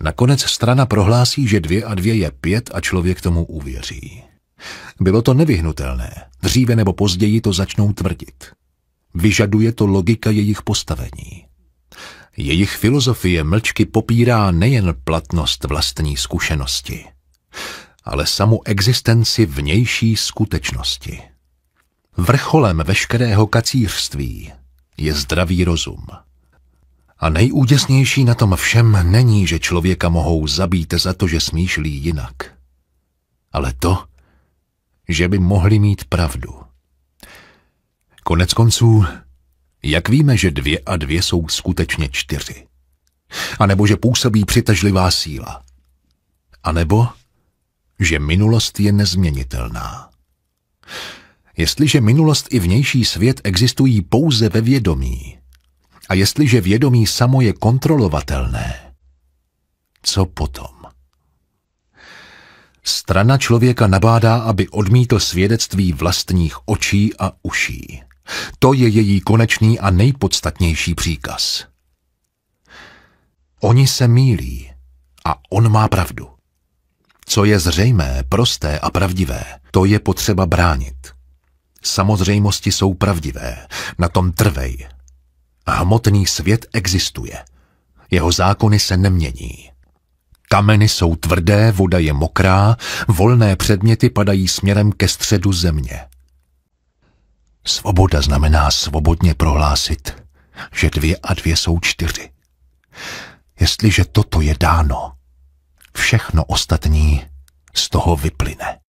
Nakonec strana prohlásí, že dvě a dvě je pět a člověk tomu uvěří. Bylo to nevyhnutelné. Dříve nebo později to začnou tvrdit. Vyžaduje to logika jejich postavení. Jejich filozofie mlčky popírá nejen platnost vlastní zkušenosti, ale samu existenci vnější skutečnosti. Vrcholem veškerého kacířství je zdravý rozum. A nejúděsnější na tom všem není, že člověka mohou zabít za to, že smýšlí jinak. Ale to, že by mohli mít pravdu. Konec konců, jak víme, že dvě a dvě jsou skutečně čtyři? A nebo že působí přitažlivá síla? A nebo, že minulost je nezměnitelná? Jestliže minulost i vnější svět existují pouze ve vědomí, a jestliže vědomí samo je kontrolovatelné, co potom? Strana člověka nabádá, aby odmítl svědectví vlastních očí a uší. To je její konečný a nejpodstatnější příkaz. Oni se mílí a on má pravdu. Co je zřejmé, prosté a pravdivé, to je potřeba bránit. Samozřejmosti jsou pravdivé, na tom trvej, Hmotný svět existuje. Jeho zákony se nemění. Kameny jsou tvrdé, voda je mokrá, volné předměty padají směrem ke středu země. Svoboda znamená svobodně prohlásit, že dvě a dvě jsou čtyři. Jestliže toto je dáno, všechno ostatní z toho vyplyne.